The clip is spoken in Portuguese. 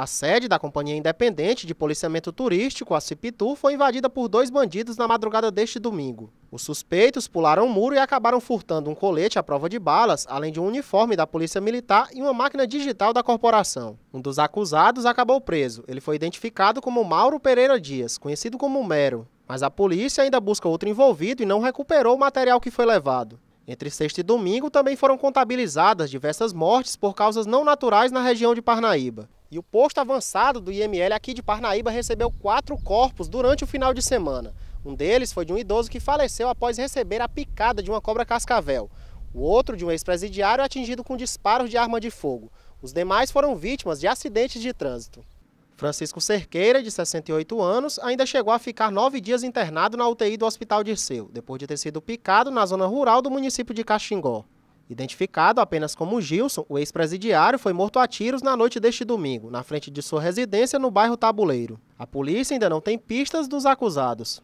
A sede da Companhia Independente de Policiamento Turístico, a Cipitu, foi invadida por dois bandidos na madrugada deste domingo. Os suspeitos pularam o muro e acabaram furtando um colete à prova de balas, além de um uniforme da Polícia Militar e uma máquina digital da corporação. Um dos acusados acabou preso. Ele foi identificado como Mauro Pereira Dias, conhecido como Mero. Mas a polícia ainda busca outro envolvido e não recuperou o material que foi levado. Entre sexta e domingo também foram contabilizadas diversas mortes por causas não naturais na região de Parnaíba. E o posto avançado do IML aqui de Parnaíba recebeu quatro corpos durante o final de semana. Um deles foi de um idoso que faleceu após receber a picada de uma cobra cascavel. O outro, de um ex-presidiário, atingido com disparos de arma de fogo. Os demais foram vítimas de acidentes de trânsito. Francisco Cerqueira, de 68 anos, ainda chegou a ficar nove dias internado na UTI do Hospital Dirceu, depois de ter sido picado na zona rural do município de Caxingó. Identificado apenas como Gilson, o ex-presidiário foi morto a tiros na noite deste domingo, na frente de sua residência no bairro Tabuleiro. A polícia ainda não tem pistas dos acusados.